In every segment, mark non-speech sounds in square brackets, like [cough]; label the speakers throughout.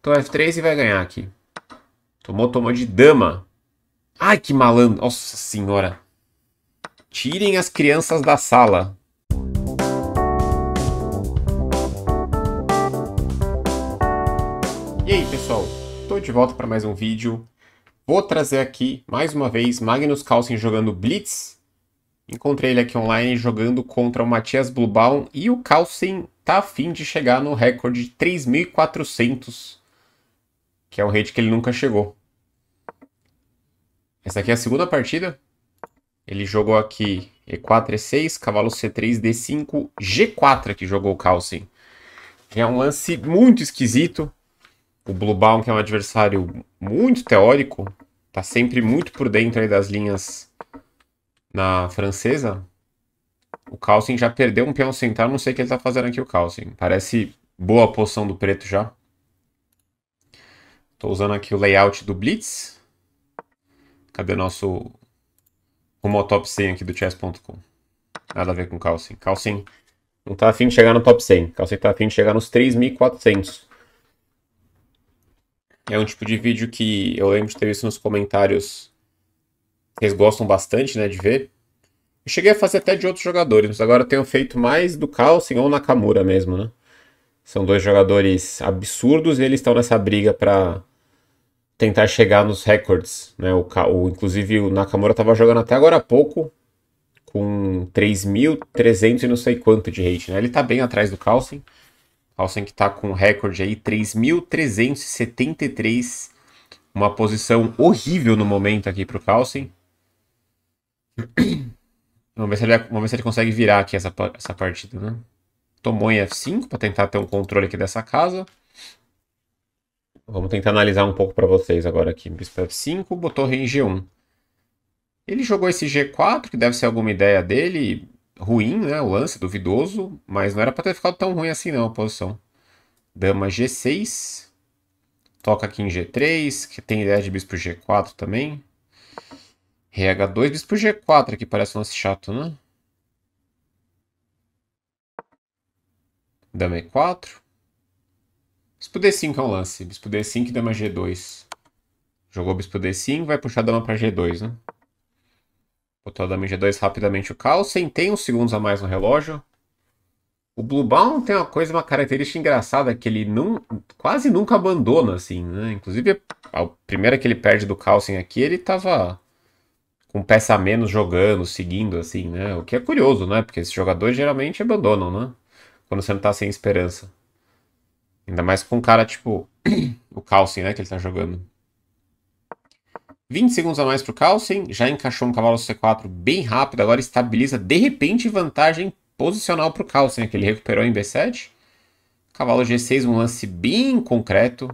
Speaker 1: Então F3 e vai ganhar aqui. Tomou, tomou de dama. Ai, que malandro. Nossa senhora. Tirem as crianças da sala. E aí, pessoal. Estou de volta para mais um vídeo. Vou trazer aqui, mais uma vez, Magnus Carlsen jogando Blitz. Encontrei ele aqui online jogando contra o Matias Blubaum. E o Carlsen tá afim de chegar no recorde de 3.400 que é um rate que ele nunca chegou. Essa aqui é a segunda partida. Ele jogou aqui E4, E6, cavalo C3, D5, G4 que jogou o Carlsen. É um lance muito esquisito. O Blue Baum, que é um adversário muito teórico, tá sempre muito por dentro das linhas na francesa. O Carlsen já perdeu um peão central, não sei o que ele tá fazendo aqui o Carlsen. Parece boa a posição do preto já. Estou usando aqui o layout do Blitz. Cadê nosso rumo top 100 aqui do chess.com? Nada a ver com Calcin. Calcin não está afim de chegar no top 100. Calcin está afim de chegar nos 3.400. É um tipo de vídeo que eu lembro de ter visto nos comentários. Vocês gostam bastante, né, de ver. Eu cheguei a fazer até de outros jogadores, mas agora eu tenho feito mais do Calcin ou Nakamura mesmo, né? São dois jogadores absurdos e eles estão nessa briga para tentar chegar nos recordes, né? O, o inclusive o Nakamura estava jogando até agora há pouco com 3.300 e não sei quanto de rate, né? Ele está bem atrás do Carlsen. Carlsen que está com recorde aí 3.373, uma posição horrível no momento aqui para o Carlsen. [clears throat] Vamos ver, se ele, vamos ver se ele consegue virar aqui essa, essa partida, né? Tomou em F5 para tentar ter um controle aqui dessa casa. Vamos tentar analisar um pouco para vocês agora aqui. Bispo F5, botou rei em G1. Ele jogou esse G4, que deve ser alguma ideia dele, ruim, né? O lance, duvidoso, mas não era para ter ficado tão ruim assim não a posição. Dama G6, toca aqui em G3, que tem ideia de bispo G4 também. Rei H2, bispo G4 aqui, parece um lance chato, né? Dama E4. Bispo D5 é um lance. Bispo D5 e dama G2. Jogou bispo D5, vai puxar a dama pra G2, né? Botou a dama em G2 rapidamente o Carlsen. Tem uns segundos a mais no relógio. O Bluebaum tem uma coisa, uma característica engraçada que ele não, quase nunca abandona, assim, né? Inclusive, a primeira que ele perde do Carlsen aqui, ele tava com peça a menos jogando, seguindo, assim, né? O que é curioso, né? Porque esses jogadores geralmente abandonam, né? Quando você não tá sem esperança. Ainda mais com um cara tipo [clears throat] o Carlsen, né, que ele tá jogando. 20 segundos a mais pro Carlsen, já encaixou um cavalo C4 bem rápido, agora estabiliza de repente vantagem posicional pro Carlsen, que ele recuperou em B7. Cavalo G6, um lance bem concreto.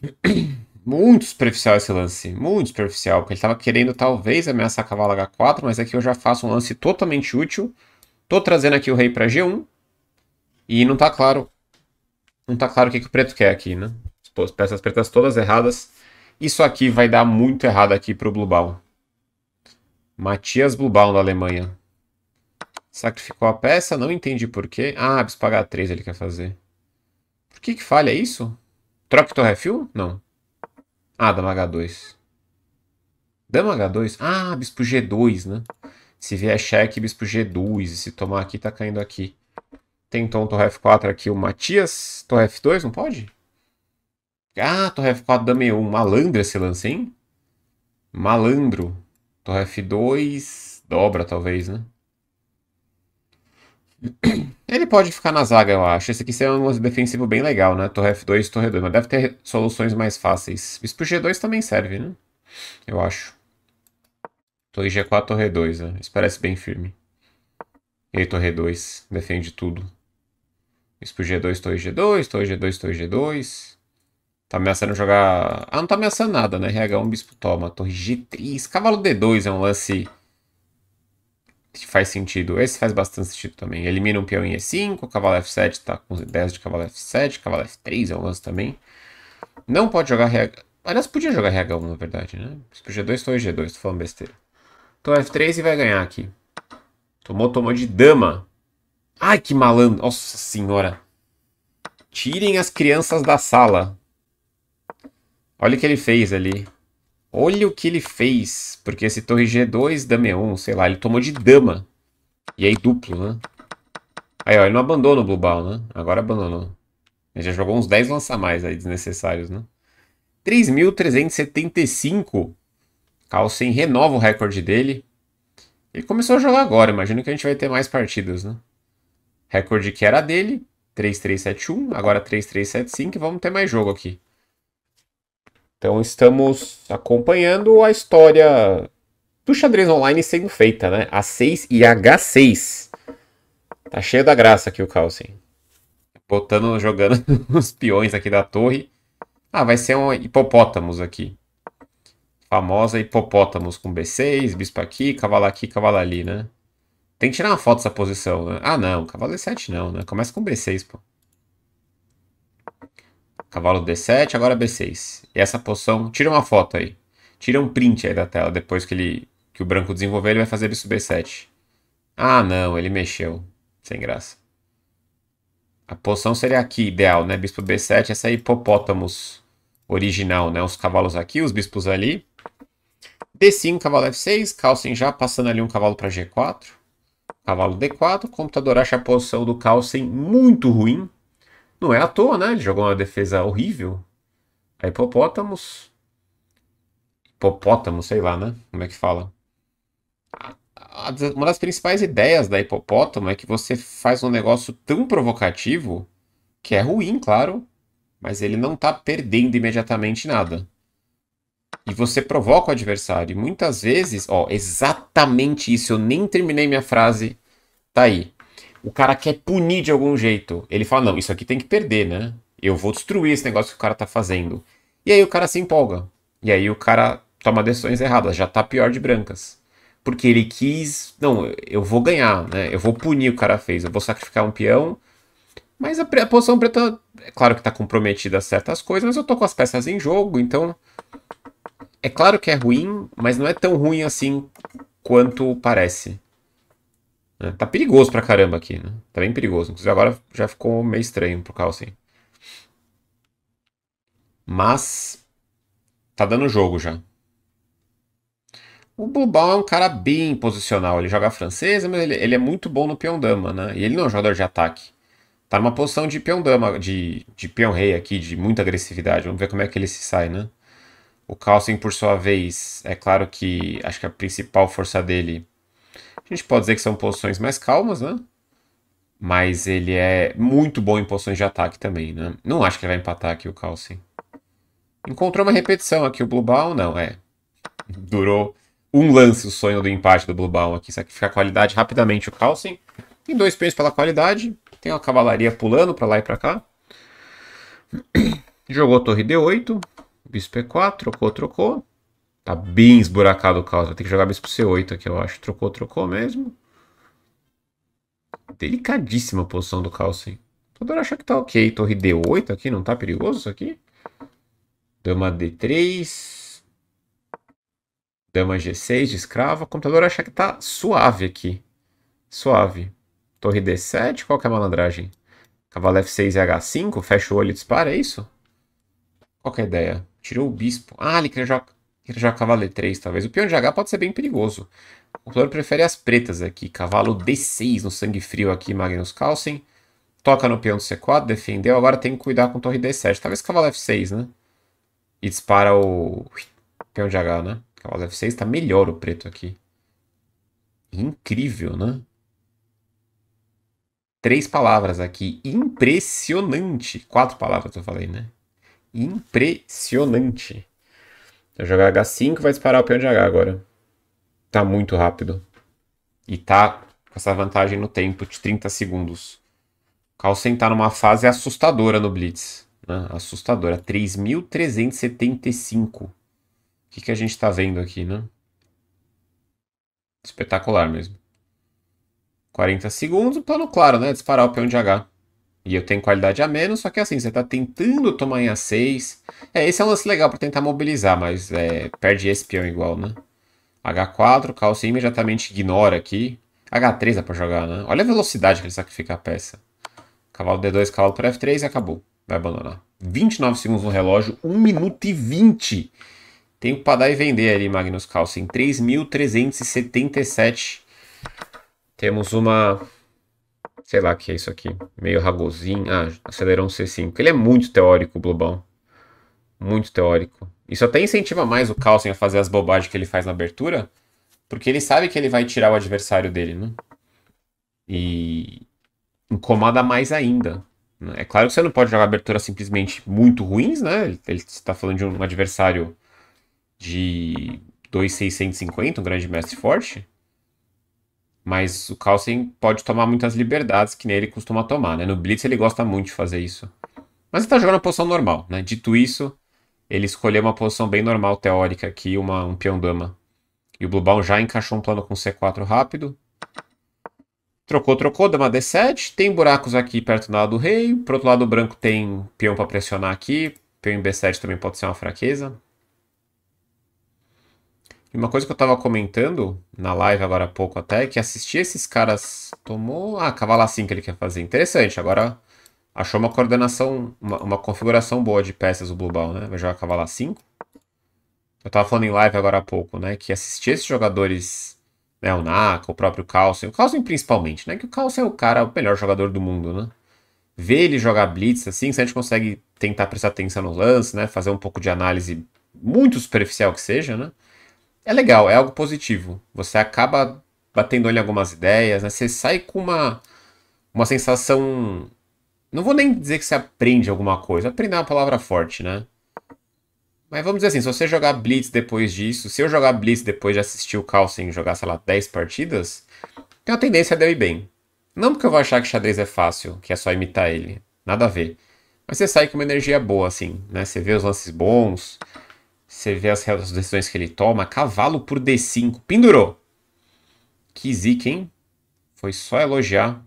Speaker 1: [clears throat] Muito superficial esse lance, muito superficial, porque ele estava querendo talvez ameaçar cavalo H4, mas aqui eu já faço um lance totalmente útil. Tô trazendo aqui o rei para G1 e não tá claro não tá claro o que, que o preto quer aqui, né? As peças pretas todas erradas. Isso aqui vai dar muito errado aqui pro Bluebaum. Matias Bluebaum, da Alemanha. Sacrificou a peça, não entendi porquê. Ah, preciso pagar 3 ele quer fazer. Por que que falha isso? Troca f refil? Não. Ah, dama H2. Dama H2? Ah, bispo G2, né? Se vier cheque, bispo G2. E se tomar aqui, tá caindo aqui. Tem então torre F4 aqui o Matias. Torre F2, não pode? Ah, torre F4 dama E1. Malandro esse lance, hein? Malandro. Torre F2. Dobra, talvez, né? [clears throat] Ele pode ficar na zaga, eu acho. Esse aqui seria um defensivo bem legal, né? Torre F2, torre 2. Mas deve ter soluções mais fáceis. isso pro G2 também serve, né? Eu acho. Torre G4, torre 2. Né? Isso parece bem firme. E aí, torre 2. Defende tudo. Bispo G2, torre G2, torre G2, torre G2. Tá ameaçando jogar... Ah, não tá ameaçando nada, né? RH1, bispo toma, torre G3. Cavalo D2 é um lance que faz sentido. Esse faz bastante sentido também. Elimina um peão em E5, cavalo F7 tá com ideias de cavalo F7, cavalo F3 é um lance também. Não pode jogar RH... Aliás, podia jogar RH1, na verdade, né? Bispo G2, torre G2, tô falando besteira. Então F3 e vai ganhar aqui. Tomou, tomou de dama. Ai, que malandro. Nossa senhora. Tirem as crianças da sala. Olha o que ele fez ali. Olha o que ele fez. Porque esse torre G2, dame 1 sei lá. Ele tomou de dama. E aí duplo, né? Aí, ó. Ele não abandona o Blue Ball, né? Agora abandonou. Ele já jogou uns 10 lança mais aí, desnecessários, né? 3.375. Carlsen renova o recorde dele. Ele começou a jogar agora. Imagino que a gente vai ter mais partidas, né? Recorde que era dele, 3371, agora 3375 vamos ter mais jogo aqui. Então estamos acompanhando a história do xadrez online sendo feita, né? A6 e H6. Tá cheio da graça aqui o Carlsen. Botando, jogando [laughs] os peões aqui da torre. Ah, vai ser um hipopótamos aqui. Famosa hipopótamos com B6, bispo aqui, cavalo aqui, cavalo ali, né? Tem que tirar uma foto dessa posição, né? Ah, não. Cavalo D7 não, né? Começa com B6, pô. Cavalo D7, agora B6. E essa posição... Tira uma foto aí. Tira um print aí da tela. Depois que, ele, que o branco desenvolver, ele vai fazer isso B7. Ah, não. Ele mexeu. Sem graça. A posição seria aqui, ideal, né? Bispo B7, essa é hipopótamos original, né? Os cavalos aqui, os bispos ali. D5, cavalo F6, Carlsen já passando ali um cavalo para G4. Cavalo D4, o computador acha a posição do Carlsen muito ruim. Não é à toa, né? Ele jogou uma defesa horrível. A é Hipopótamos. Hipopótamo, sei lá, né? Como é que fala? Uma das principais ideias da Hipopótamo é que você faz um negócio tão provocativo que é ruim, claro, mas ele não está perdendo imediatamente nada. E você provoca o adversário. E muitas vezes, ó, exatamente isso. Eu nem terminei minha frase Tá aí. O cara quer punir de algum jeito. Ele fala: não, isso aqui tem que perder, né? Eu vou destruir esse negócio que o cara tá fazendo. E aí o cara se empolga. E aí o cara toma decisões erradas, já tá pior de brancas. Porque ele quis, não, eu vou ganhar, né? Eu vou punir o cara fez, eu vou sacrificar um peão. Mas a, a posição preta, é claro que tá comprometida a certas coisas, mas eu tô com as peças em jogo, então é claro que é ruim, mas não é tão ruim assim quanto parece. Né? Tá perigoso pra caramba aqui, né? Tá bem perigoso. Inclusive agora já ficou meio estranho pro Carl, sim. Mas tá dando jogo já. O Bubão é um cara bem posicional. Ele joga francesa, mas ele, ele é muito bom no peão dama, né? E ele não é um jogador de ataque. Tá numa posição de peão dama, de, de peão rei aqui, de muita agressividade. Vamos ver como é que ele se sai, né? O Carlsen, por sua vez, é claro que acho que a principal força dele a gente pode dizer que são posições mais calmas, né? Mas ele é muito bom em posições de ataque também, né? Não acho que ele vai empatar aqui o Carlsen. Encontrou uma repetição aqui o Blue Ball, não, é. [laughs] Durou um lance o sonho do empate do Blue Ball aqui. Sacrificar a qualidade rapidamente o Carlsen. Tem dois pesos pela qualidade. Tem uma cavalaria pulando para lá e para cá. [clears throat] Jogou a torre D8. Bispo E4, trocou, trocou. Tá bem esburacado o caos. Vai ter que jogar bispo C8 aqui, eu acho. Trocou, trocou mesmo. Delicadíssima a posição do caos, hein. Podor achar que tá ok. Torre D8 aqui, não tá perigoso isso aqui? Dama D3. Dama G6 de escrava. O computador acha que tá suave aqui. Suave. Torre D7, qual que é a malandragem? Cavalo F6 e H5, fecha o olho e dispara, é isso? Qual que é a ideia? Tirou o bispo. Ah, ele queria jogar já cavalo E3, talvez. O peão de H pode ser bem perigoso. O plano prefere as pretas aqui. Cavalo D6 no sangue frio aqui, Magnus Carlsen. Toca no peão do C4, defendeu. Agora tem que cuidar com torre D7. Talvez cavalo F6, né? E dispara o peão de H, né? Cavalo F6 está melhor o preto aqui. Incrível, né? Três palavras aqui. Impressionante. Quatro palavras eu falei, né? Impressionante. É jogar H5, vai disparar o peão de H agora. Tá muito rápido. E tá com essa vantagem no tempo de 30 segundos. Carlsen tá numa fase assustadora no Blitz. Né? Assustadora. 3.375. O que, que a gente tá vendo aqui, né? Espetacular mesmo. 40 segundos, plano claro, né? Disparar o peão de H. E eu tenho qualidade a menos, só que assim, você tá tentando tomar em A6. É, esse é um lance legal para tentar mobilizar, mas é, perde esse peão igual, né? H4, calça imediatamente ignora aqui. H3 dá pra jogar, né? Olha a velocidade que ele sacrifica a peça. Cavalo D2, cavalo para F3 e acabou. Vai abandonar. 29 segundos no relógio, 1 minuto e 20. Tempo para dar e vender ali, Magnus Carlsen. 3.377. Temos uma sei lá o que é isso aqui, meio ragozinho ah, acelerão C5. Ele é muito teórico, o Blobão. Muito teórico. Isso até incentiva mais o Carlsen a fazer as bobagens que ele faz na abertura, porque ele sabe que ele vai tirar o adversário dele, né? E incomoda mais ainda. Né? É claro que você não pode jogar abertura simplesmente muito ruins, né? Ele está falando de um adversário de 2,650, um grande mestre forte. Mas o Carlsen pode tomar muitas liberdades que nele costuma tomar, né? No Blitz ele gosta muito de fazer isso. Mas ele tá jogando a posição normal, né? Dito isso, ele escolheu uma posição bem normal teórica aqui, uma, um peão-dama. E o Blue já encaixou um plano com C4 rápido. Trocou, trocou, dama D7. Tem buracos aqui perto do lado do rei. Pro outro lado, o branco tem peão para pressionar aqui. Peão em B7 também pode ser uma fraqueza. E uma coisa que eu tava comentando na live agora há pouco até, é que assistir esses caras tomou. Ah, cavalo assim que ele quer fazer. Interessante, agora achou uma coordenação, uma, uma configuração boa de peças o Blueball, né? Vai jogar cavalo 5. Assim. Eu tava falando em live agora há pouco, né? Que assistir esses jogadores, né? O Naka, o próprio Carlsen, o Carlsen principalmente, né? Que o Carlsen é o cara, o melhor jogador do mundo, né? Ver ele jogar blitz assim, se a gente consegue tentar prestar atenção no lance, né? Fazer um pouco de análise muito superficial que seja, né? é legal, é algo positivo. Você acaba batendo olho em algumas ideias, né? Você sai com uma, uma sensação. Não vou nem dizer que você aprende alguma coisa, aprender é uma palavra forte, né? Mas vamos dizer assim, se você jogar Blitz depois disso, se eu jogar Blitz depois de assistir o Carlsen jogar, sei lá, 10 partidas, tem uma tendência de eu ir bem. Não porque eu vou achar que xadrez é fácil, que é só imitar ele, nada a ver. Mas você sai com uma energia boa, assim, né? Você vê os lances bons, você vê as, decisões que ele toma. Cavalo por D5. Pendurou. Que zica, hein? Foi só elogiar.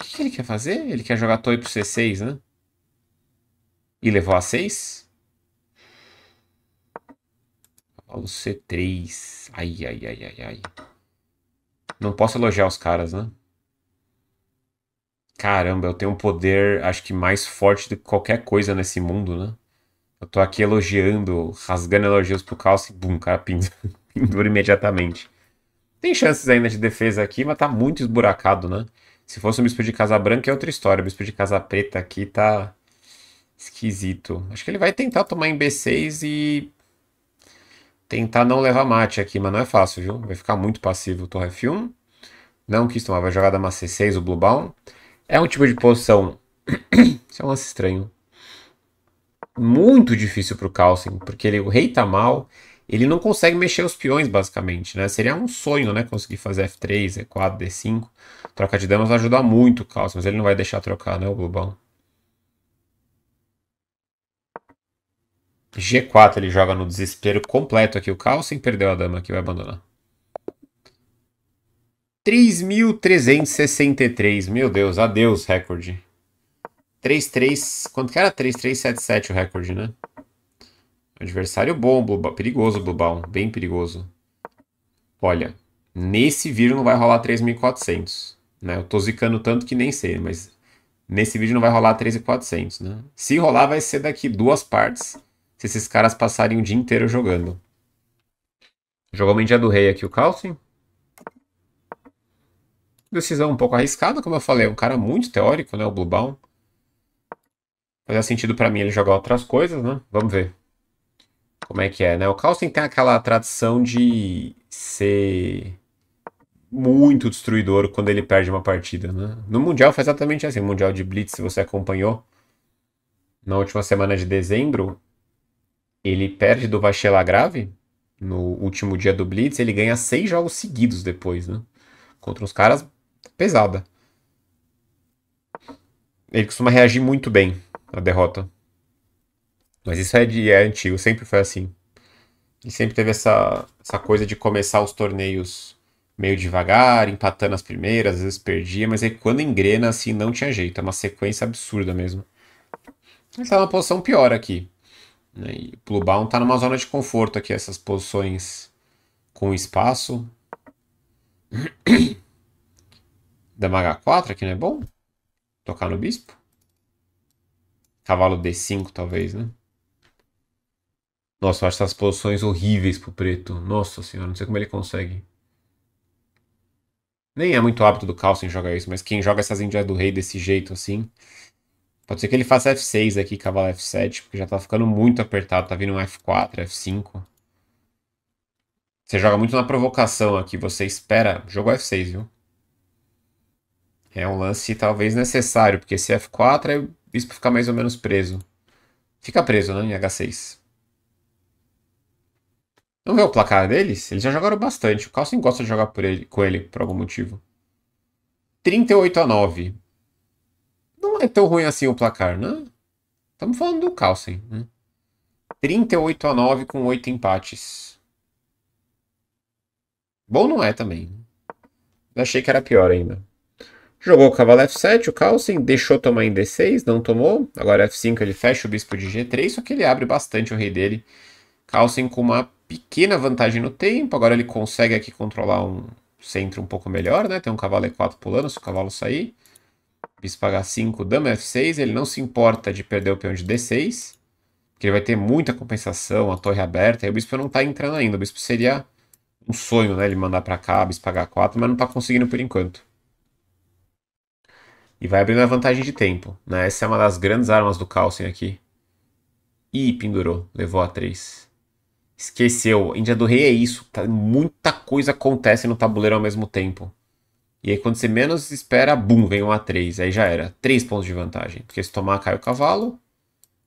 Speaker 1: O que, que ele quer fazer? Ele quer jogar torre pro C6, né? E levou a 6. Cavalo C3. Ai, ai, ai, ai, ai. Não posso elogiar os caras, né? Caramba, eu tenho um poder, acho que mais forte do que qualquer coisa nesse mundo, né? Eu tô aqui elogiando, rasgando elogios pro Calcio e bum, o cara [laughs] pendura imediatamente. Tem chances ainda de defesa aqui, mas tá muito esburacado, né? Se fosse o bispo de Casa Branca é outra história. O bispo de Casa Preta aqui tá esquisito. Acho que ele vai tentar tomar em B6 e tentar não levar mate aqui, mas não é fácil, viu? Vai ficar muito passivo o Torre F1. Não quis tomar, vai jogar dama C6, o Blue ball. É um tipo de posição... [clears throat] Isso é um lance estranho muito difícil para o Carlsen, assim, porque ele, o rei tá mal, ele não consegue mexer os peões, basicamente, né? Seria um sonho, né? Conseguir fazer F3, E4, D5. Troca de damas vai ajudar muito o Carlsen, mas ele não vai deixar trocar, né, o Bobão? G4 ele joga no desespero completo aqui. O Carlsen perdeu a dama aqui, vai abandonar. 3.363, meu Deus, adeus recorde. 3-3. Quanto que era? 3-3-7-7 o recorde, né? Adversário bom, Blue perigoso, Blueball. Bem perigoso. Olha, nesse vídeo não vai rolar 3.400. Né? Eu tô zicando tanto que nem sei, mas nesse vídeo não vai rolar 3.400, né? Se rolar, vai ser daqui duas partes. Se esses caras passarem o dia inteiro jogando. Jogou o dia do rei aqui o Carlsen. Decisão um pouco arriscada, como eu falei. É um cara muito teórico, né? O Blueball. Fazia sentido para mim ele jogar outras coisas, né? Vamos ver como é que é, né? O Carlsen tem aquela tradição de ser muito destruidor quando ele perde uma partida, né? No Mundial foi exatamente assim. Mundial de Blitz, se você acompanhou, na última semana de dezembro, ele perde do Vachela Grave. No último dia do Blitz, ele ganha seis jogos seguidos depois, né? Contra uns caras pesada. Ele costuma reagir muito bem a derrota. Mas isso é, de, é antigo, sempre foi assim. E sempre teve essa, essa coisa de começar os torneios meio devagar, empatando as primeiras, às vezes perdia, mas aí quando engrena, assim, não tinha jeito. É uma sequência absurda mesmo. Ele tá numa posição pior aqui. Né? E o Bluebound está numa zona de conforto aqui, essas posições com espaço. [coughs] da H 4 aqui não é bom? Tocar no Bispo. Cavalo D5, talvez, né? Nossa, eu acho essas posições horríveis pro preto. Nossa senhora, não sei como ele consegue. Nem é muito hábito do Carlsen jogar isso, mas quem joga essas índias do rei desse jeito assim. Pode ser que ele faça F6 aqui, cavalo F7, porque já tá ficando muito apertado. Tá vindo um F4, F5. Você joga muito na provocação aqui, você espera. Jogou F6, viu? É um lance talvez necessário, porque se F4 é bispo ficar mais ou menos preso. Fica preso, né, em H6. Vamos ver o placar deles? Eles já jogaram bastante. O Carlsen gosta de jogar por ele, com ele, por algum motivo. 38 a 9. Não é tão ruim assim o placar, né? Estamos falando do Carlsen, né? 38 a 9 com 8 empates. Bom não é também. achei que era pior ainda. Jogou o cavalo F7, o Carlsen deixou tomar em D6, não tomou. Agora F5 ele fecha o bispo de G3, só que ele abre bastante o rei dele. Carlsen com uma pequena vantagem no tempo, agora ele consegue aqui controlar um centro um pouco melhor, né? Tem um cavalo E4 pulando, se o cavalo sair. Bispo H5, dama F6, ele não se importa de perder o peão de D6, que ele vai ter muita compensação, a torre aberta, e o bispo não tá entrando ainda. O bispo seria um sonho, né? Ele mandar para cá, bispo H4, mas não tá conseguindo por enquanto. E vai abrindo a vantagem de tempo. Né? Essa é uma das grandes armas do Carlsen aqui. Ih, pendurou. Levou a 3. Esqueceu. Índia do Rei é isso. Tá, muita coisa acontece no tabuleiro ao mesmo tempo. E aí, quando você menos espera, bum, vem um A3. Aí já era. três pontos de vantagem. Porque se tomar, cai o cavalo.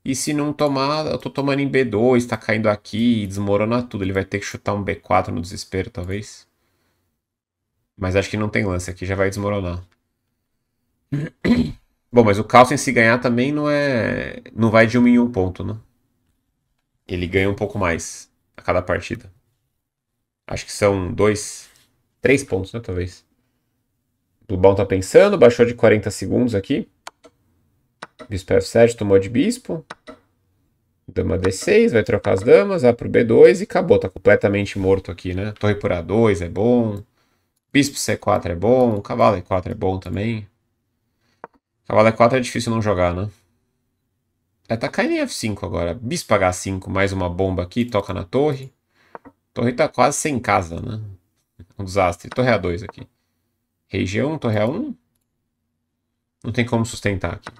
Speaker 1: E se não tomar, eu tô tomando em B2, tá caindo aqui, desmorona tudo. Ele vai ter que chutar um B4 no desespero, talvez. Mas acho que não tem lance aqui, já vai desmoronar. Bom, mas o Carlsen se ganhar também não é. Não vai de um em um ponto, né? Ele ganha um pouco mais a cada partida. Acho que são dois. Três pontos, né? Talvez. O Dubão tá pensando, baixou de 40 segundos aqui. Bispo F7, tomou de bispo. Dama D6, vai trocar as damas, A pro B2 e acabou. Tá completamente morto aqui, né? Torre por A2 é bom. Bispo C4 é bom. Cavalo E4 é bom também. Cavalo E4 é difícil não jogar, né? É, tá caindo em F5 agora. Bispo H5, mais uma bomba aqui, toca na torre. Torre tá quase sem casa, né? Um desastre. Torre A2 aqui. Rei G1, torre A1. Não tem como sustentar aqui.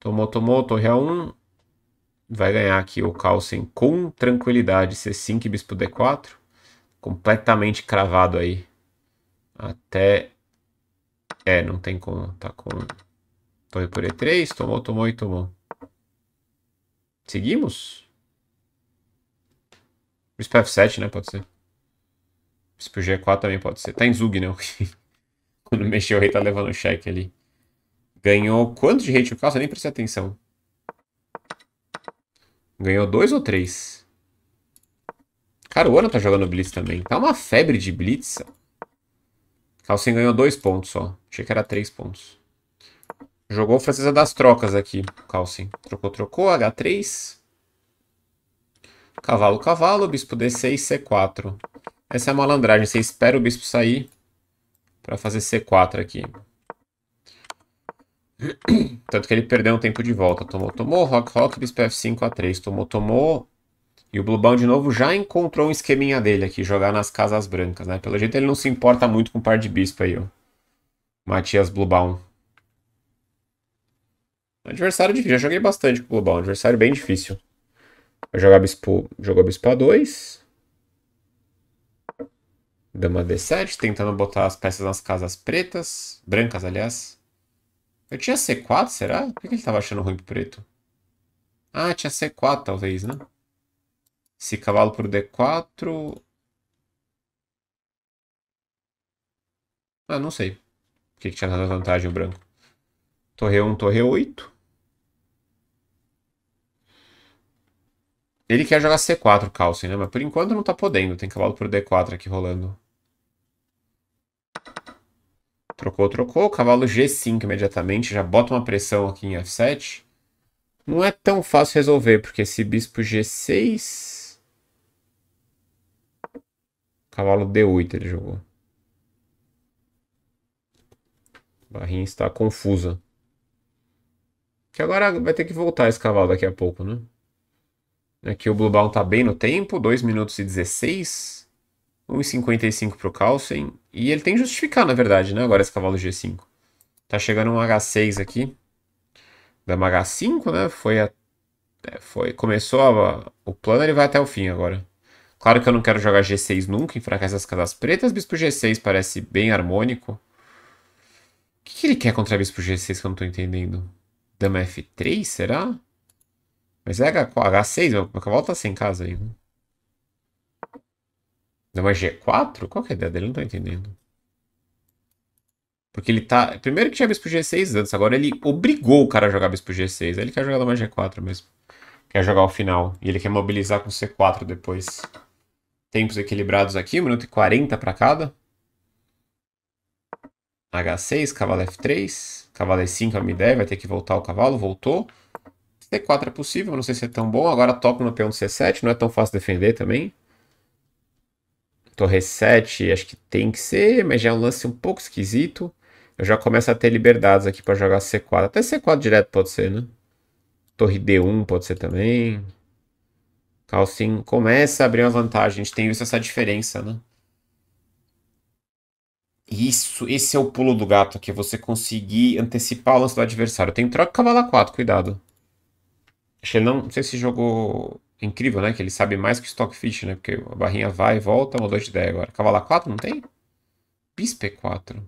Speaker 1: Tomou, tomou, torre A1. Vai ganhar aqui o Carlsen com tranquilidade. C5 e bispo D4. Completamente cravado aí. Até é, não tem como. Tá com torre por E3. Tomou, tomou e tomou. Seguimos? Bispo F7, né? Pode ser. Bispo G4 também pode ser. Tá em Zug, né? [laughs] Quando mexeu o rei tá levando o cheque ali. Ganhou quanto de rate de calça? Nem prestei atenção. Ganhou dois ou três? Cara, o Ana tá jogando Blitz também. Tá uma febre de Blitz. Calcinha ganhou dois pontos só. Achei que era três pontos. Jogou francesa das trocas aqui, Calcin. Trocou, trocou, H3. Cavalo, cavalo, bispo D6, C4. Essa é a malandragem. Você espera o bispo sair para fazer C4 aqui. [clears throat] Tanto que ele perdeu um tempo de volta. Tomou, tomou, rock, rock, bispo F5, A3. Tomou, tomou, e o Blubão, de novo, já encontrou um esqueminha dele aqui, jogar nas casas brancas, né? Pelo jeito ele não se importa muito com o par de bispo aí, ó. Matias Blubão. Adversário difícil, já joguei bastante com o Blubão, adversário bem difícil. Vai jogar bispo, jogou bispo A2. Dama D7, tentando botar as peças nas casas pretas, brancas, aliás. Eu tinha C4, será? Por que ele estava achando ruim pro preto? Ah, tinha C4 talvez, né? Se cavalo por D4... Ah, não sei. o que, que tinha na vantagem o branco? Torre 1, torre 8. Ele quer jogar C4, Carlsen, né? Mas por enquanto não tá podendo. Tem cavalo por D4 aqui rolando. Trocou, trocou. Cavalo G5 imediatamente. Já bota uma pressão aqui em F7. Não é tão fácil resolver, porque esse bispo G6... Cavalo D8 ele jogou. Barrinha está confusa. Que agora vai ter que voltar esse cavalo daqui a pouco, né? Aqui é o Blue Ball tá bem no tempo, 2 minutos e 16. 1,55 pro Carlsen. E ele tem que justificar, na verdade, né? Agora esse cavalo G5. Tá chegando um H6 aqui. Dama H5, né? Foi a... é, foi... Começou a... o plano, ele vai até o fim agora. Claro que eu não quero jogar G6 nunca, enfraquece as casas pretas. Bispo G6 parece bem harmônico. O que, que ele quer contra Bispo G6 que eu não estou entendendo? Dama F3, será? Mas é H6, meu, meu cavalo tá sem casa aí. Dama G4? Qual que é a ideia dele? Não tô entendendo. Porque ele tá... Primeiro que tinha Bispo G6 antes, agora ele obrigou o cara a jogar Bispo G6. Aí ele quer jogar Dama G4 mesmo. Quer jogar o final. E ele quer mobilizar com C4 depois. Tempos equilibrados aqui, 1 minuto e 40 para cada. H6, cavalo F3, cavalo E5 é a ideia, vai ter que voltar o cavalo, voltou. C4 é possível, não sei se é tão bom. Agora toco no peão do C7, não é tão fácil defender também. Torre 7 acho que tem que ser, mas já é um lance um pouco esquisito. Eu já começo a ter liberdades aqui para jogar C4. Até C4 direto pode ser, né? Torre D1 pode ser também. Calcin começa a abrir uma vantagem. A gente tem visto essa diferença, né? Isso, esse é o pulo do gato aqui. Você conseguir antecipar o lance do adversário. Tem troca cavalo 4, cuidado. Achei não não sei se jogou incrível, né? Que ele sabe mais que o Stockfish, né? Porque a barrinha vai e volta, mudou de ideia agora. Cavalo A4 não tem? Bispo 4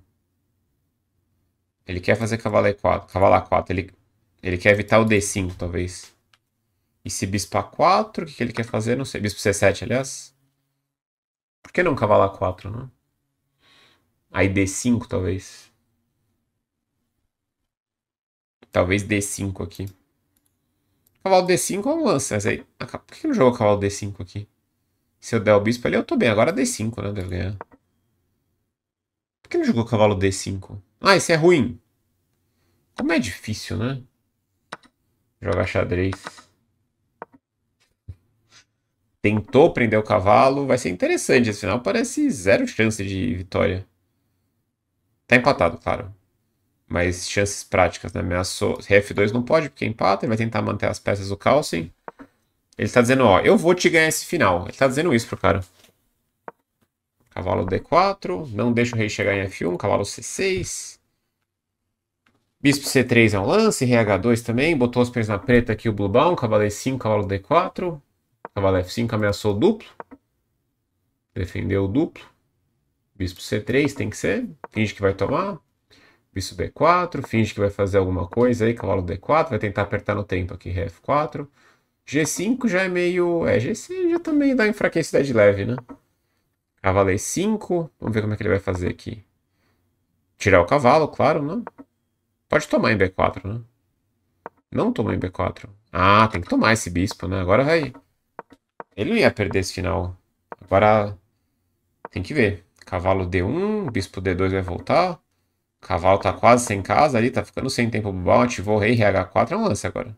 Speaker 1: Ele quer fazer cavalo a 4 Cavalo A4. Ele, ele quer evitar o D5, talvez. E se bispo A4, o que, que ele quer fazer? Não sei. Bispo C7, aliás. Por que não cavalo A4, né? Aí D5, talvez. Talvez D5 aqui. Cavalo D5 é um lance, mas aí... Por que não jogou cavalo D5 aqui? Se eu der o bispo ali, eu tô bem. Agora é D5, né? Deve ganhar. Por que não jogou cavalo D5? Ah, esse é ruim. Como é difícil, né? Jogar xadrez tentou prender o cavalo. Vai ser interessante. Esse final parece zero chance de vitória. Tá empatado, claro. Mas chances práticas, né? Ameaçou. Rf2 não pode, porque empata. Ele vai tentar manter as peças do Carlsen. Ele tá dizendo, ó, eu vou te ganhar esse final. Ele tá dizendo isso pro cara. Cavalo D4. Não deixa o rei chegar em F1. Cavalo C6. Bispo C3 é um lance. h 2 também. Botou os pés na preta aqui o blubão. Cavalo E5, cavalo D4. Cavalo F5 ameaçou o duplo. Defendeu o duplo. Bispo C3 tem que ser. Finge que vai tomar. Bispo d 4 Finge que vai fazer alguma coisa aí. Cavalo D4. Vai tentar apertar no tempo aqui. F4. G5 já é meio. É, G6 já também dá enfraquecida de leve, né? Cavalo E5. Vamos ver como é que ele vai fazer aqui. Tirar o cavalo, claro, né? Pode tomar em B4, né? Não tomou em B4. Ah, tem que tomar esse bispo, né? Agora vai ele não ia perder esse final. Agora tem que ver. Cavalo D1, bispo D2 vai voltar. Cavalo tá quase sem casa ali, tá ficando sem tempo bobal. Ativou o rei, rh 4 é um lance agora.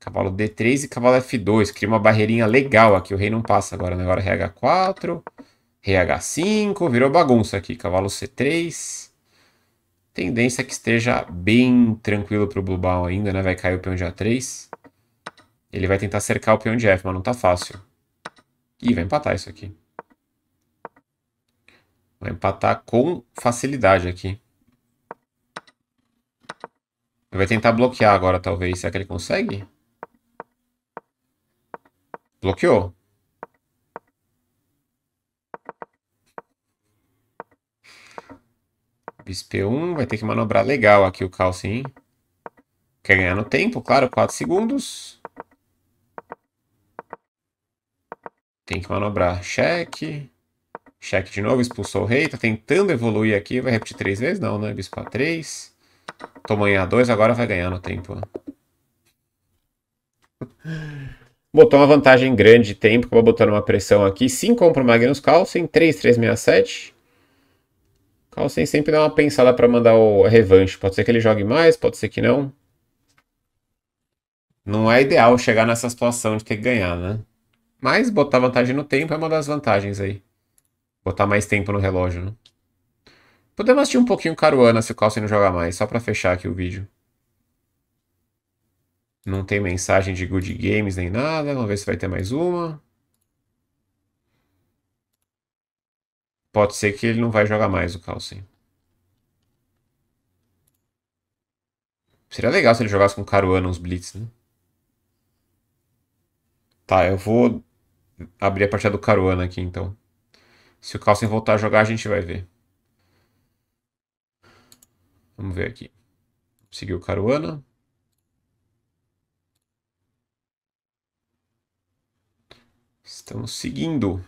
Speaker 1: Cavalo D3 e cavalo F2. Cria uma barreirinha legal aqui. O rei não passa agora, né? Agora rh 4 rh 5 Virou bagunça aqui. Cavalo C3. Tendência é que esteja bem tranquilo pro blue ball ainda, né? Vai cair o peão de A3. Ele vai tentar cercar o peão de F, mas não tá fácil. Ih, vai empatar isso aqui. Vai empatar com facilidade aqui. Ele vai tentar bloquear agora, talvez. Será que ele consegue? Bloqueou. Bispo 1 vai ter que manobrar legal aqui o calço, hein? Quer ganhar no tempo, claro, 4 segundos. Tem que manobrar. Cheque. Cheque de novo, expulsou o rei. Tá tentando evoluir aqui. Vai repetir três vezes? Não, né? Bispo A3. em A2, agora vai ganhar no tempo. Botou uma vantagem grande de tempo, acabou botando uma pressão aqui. Sim, para o Magnus Carlsen, 3 7. Carlsen sempre dá uma pensada para mandar o revanche. Pode ser que ele jogue mais, pode ser que não. Não é ideal chegar nessa situação de ter que ganhar, né? Mas botar vantagem no tempo é uma das vantagens aí. Botar mais tempo no relógio, né? Podemos assistir um pouquinho Caruana se o Carlsen não jogar mais, só para fechar aqui o vídeo. Não tem mensagem de Good Games nem nada, vamos ver se vai ter mais uma. Pode ser que ele não vai jogar mais o Carlsen. Seria legal se ele jogasse com Caruana uns Blitz, né? Tá, eu vou abrir a partida do Caruana aqui, então. Se o Carlsen voltar a jogar, a gente vai ver. Vamos ver aqui. Seguiu o Caruana. Estamos seguindo.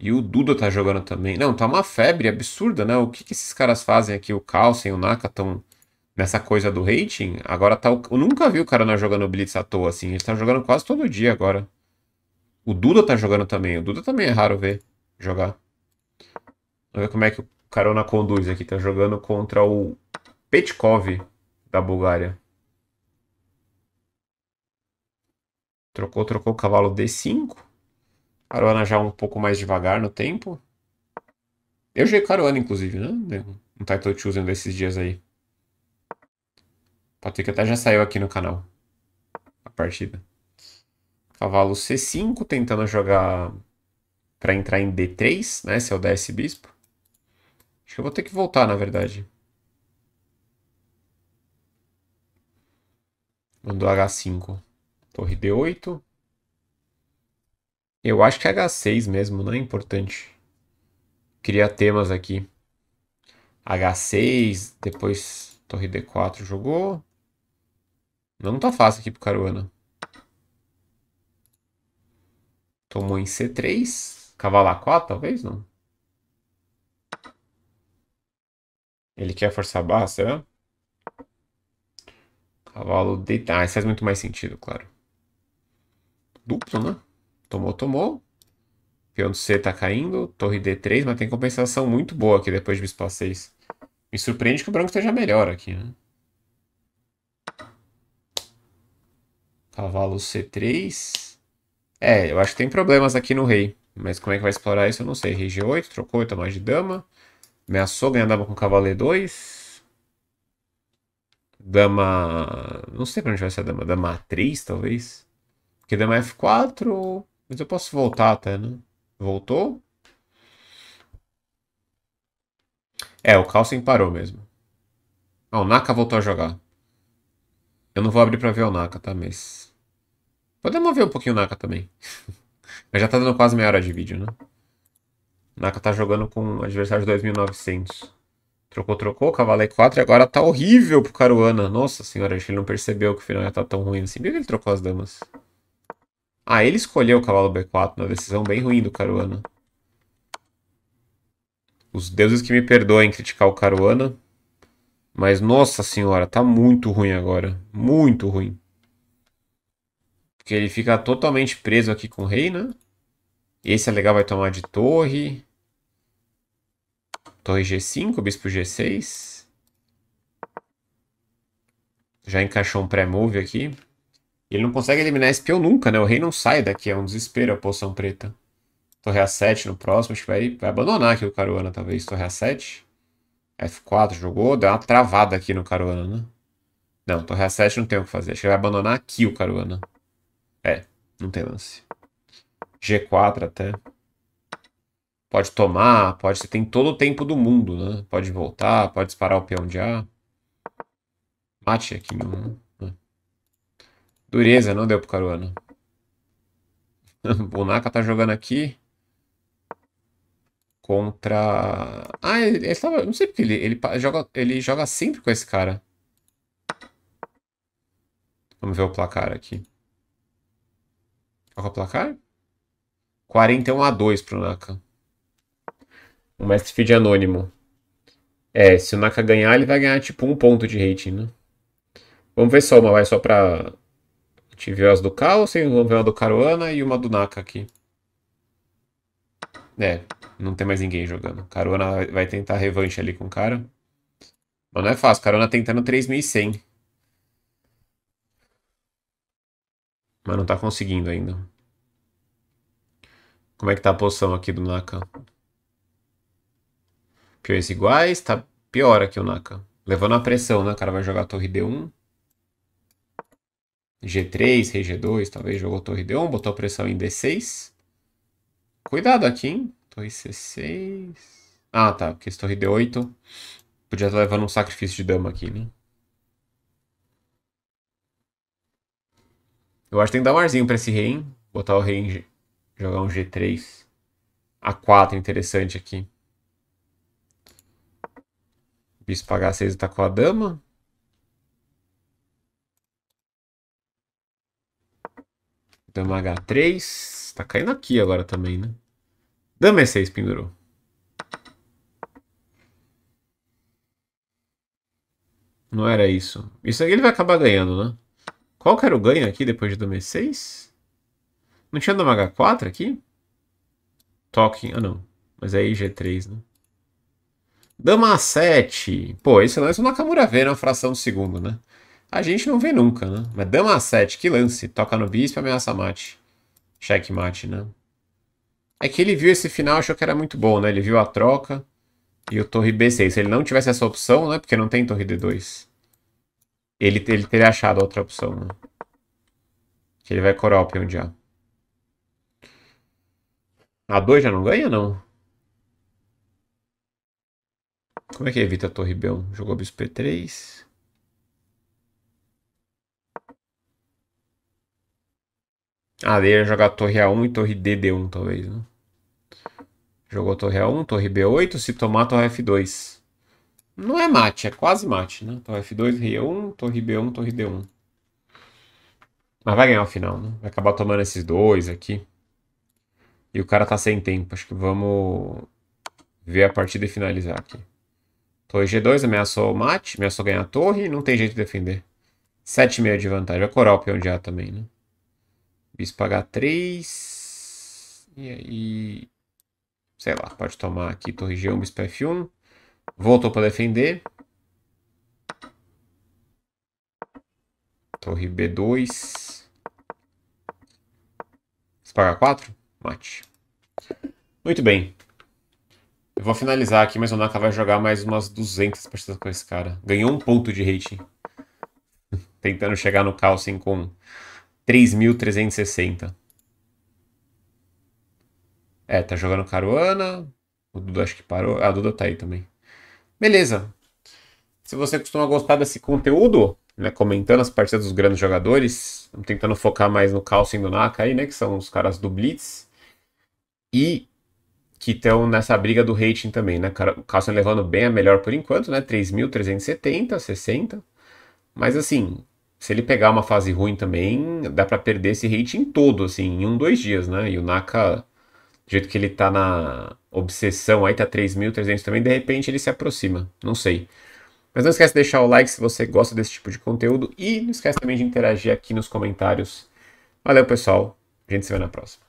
Speaker 1: E o Duda tá jogando também. Não, tá uma febre absurda, né? O que, que esses caras fazem aqui? O Carlsen e o Naka estão nessa coisa do rating, agora tá. Eu nunca vi o cara jogando Blitz à toa, assim. Ele tá jogando quase todo dia agora. O Duda tá jogando também. O Duda também é raro ver jogar. Vamos ver como é que o Carona conduz aqui. Tá jogando contra o Petkov da Bulgária. Trocou, trocou o cavalo D5. Carona já um pouco mais devagar no tempo. Eu joguei Carona, inclusive, né? Um tá Title Choosing desses dias aí. Pode ter que até já saiu aqui no canal. A partida. Cavalo C5, tentando jogar para entrar em D3, né? Se eu é der esse bispo. Acho que eu vou ter que voltar, na verdade. Mandou H5. Torre D8. Eu acho que é H6 mesmo, não é importante. Cria temas aqui. H6, depois torre D4 jogou. Não tá fácil aqui pro Caruana. Tomou em C3. a 4, talvez? Não. Ele quer forçar a barra, será? Cavalo D... Ah, isso faz muito mais sentido, claro. Duplo, né? Tomou, tomou. Peão C tá caindo. Torre D3, mas tem compensação muito boa aqui depois de bispo A6. Me surpreende que o branco esteja melhor aqui, né? Cavalo C3. É, eu acho que tem problemas aqui no rei. Mas como é que vai explorar isso, eu não sei. Rei G8, trocou, é mais de dama. Ameaçou ganhar dama com cavalo E2. Dama... Não sei pra onde vai ser a dama. Dama A3, talvez. Porque dama é F4... Mas eu posso voltar até, né? Voltou. É, o Carlsen parou mesmo. Ah, o Naka voltou a jogar. Eu não vou abrir pra ver o Naka, tá? Mas Podemos ver um pouquinho o Naka também. [laughs] Mas já tá dando quase meia hora de vídeo, né? O Naka tá jogando com adversário de 2900. Trocou, trocou, cavalo E4 e agora tá horrível pro Caruana. Nossa senhora, acho que ele não percebeu que o final já tá tão ruim assim. Por que ele trocou as damas? Ah, ele escolheu o cavalo B4 na decisão bem ruim do Caruana. Os deuses que me perdoem criticar o Caruana. Mas nossa senhora, tá muito ruim agora. Muito ruim. Porque ele fica totalmente preso aqui com o rei, né? Esse é legal vai tomar de torre. Torre G5, bispo G6. Já encaixou um pré-move aqui. Ele não consegue eliminar esse peão nunca, né? O rei não sai daqui, é um desespero a poção preta. Torre A7 no próximo, acho que vai, vai abandonar aqui o Caruana, talvez. Torre A7. F4 jogou, deu uma travada aqui no Caruana, né? Não, Torre A7 não tem o que fazer. Acho que vai abandonar aqui o Caruana. É, não tem lance. G4 até. Pode tomar, pode. Você tem todo o tempo do mundo, né? Pode voltar, pode disparar o peão de A. Mate aqui em um. Né? Dureza, não deu pro Caruana. Bunaka [laughs] tá jogando aqui. Contra. Ah, ele, ele tava. Não sei porque ele, ele, joga, ele joga sempre com esse cara. Vamos ver o placar aqui. Qual é o placar? 41 a 2 pro Naka. O mestre feed é anônimo. É, se o Naka ganhar, ele vai ganhar tipo um ponto de rating, né? Vamos ver só uma, vai só pra. A gente viu as do Caos, vamos ver uma do Caruana e uma do Naka aqui. É, não tem mais ninguém jogando. Caruana vai tentar revanche ali com o cara. Mas não é fácil, Caruana tentando 3100. Mas não tá conseguindo ainda. Como é que tá a posição aqui do Naka? Piores iguais, tá pior aqui o Naka. Levando a pressão, né? O cara vai jogar torre D1. G3, rei G2, talvez jogou torre D1, botou a pressão em D6. Cuidado aqui, hein? Torre C6... Ah, tá, porque esse torre D8 podia estar tá levando um sacrifício de dama aqui, né? Eu acho que tem que dar um arzinho pra esse rei, hein? Botar o rei em... Jogar um G3. A4 interessante aqui. Bispo H6 tá com a dama. Dama H3. Tá caindo aqui agora também, né? Dama é E6 pendurou. Não era isso. Isso aqui ele vai acabar ganhando, né? Qual que era o ganho aqui depois de dama 6 Não tinha dama H4 aqui? Talking, Ah, não. Mas aí é G3, né? Dama A7. Pô, esse lance o Nakamura vê na fração de segundo, né? A gente não vê nunca, né? Mas dama A7, que lance. Toca no bispo, ameaça mate. Checkmate, né? É que ele viu esse final achou que era muito bom, né? Ele viu a troca e o torre B6. Se ele não tivesse essa opção, né? Porque não tem torre D2 ele, ele teria achado outra opção, né? Que ele vai Coropion já. A 2 já não ganha, não? Como é que evita a torre B1? Jogou bispo P3. Ah, ele ia jogar torre A1 e torre D, 1 talvez, né? Jogou torre A1, torre B8, se tomar, torre F2. Não é mate, é quase mate, né? Torre F2, rei 1 torre B1, torre D1. Mas vai ganhar o final, né? Vai acabar tomando esses dois aqui. E o cara tá sem tempo. Acho que vamos ver a partida e finalizar aqui. Torre G2 ameaçou o mate, ameaçou ganhar a torre e não tem jeito de defender. 7,5 de vantagem. Vai corar o peão de A também, né? Bispo H3. E aí. Sei lá, pode tomar aqui torre G1, bispo F1. Voltou para defender. Torre B2. Espaga 4. Mate. Muito bem. Eu vou finalizar aqui, mas o Naka vai jogar mais umas 200 partidas com esse cara. Ganhou um ponto de rating. [laughs] Tentando chegar no Carlsen com 3.360. É, tá jogando Caruana. O Duda acho que parou. Ah, a Duda tá aí também. Beleza. Se você costuma gostar desse conteúdo, né, comentando as partidas dos grandes jogadores, tentando focar mais no Carlsen e no Naka aí, né, que são os caras do Blitz, e que estão nessa briga do rating também, né, o Carlsen levando bem a melhor por enquanto, né, 3.370, 60, mas assim, se ele pegar uma fase ruim também, dá para perder esse rating todo, assim, em um, dois dias, né, e o Naka do jeito que ele tá na obsessão, aí tá 3.300 também, de repente ele se aproxima, não sei. Mas não esquece de deixar o like se você gosta desse tipo de conteúdo e não esquece também de interagir aqui nos comentários. Valeu, pessoal. A gente se vê na próxima.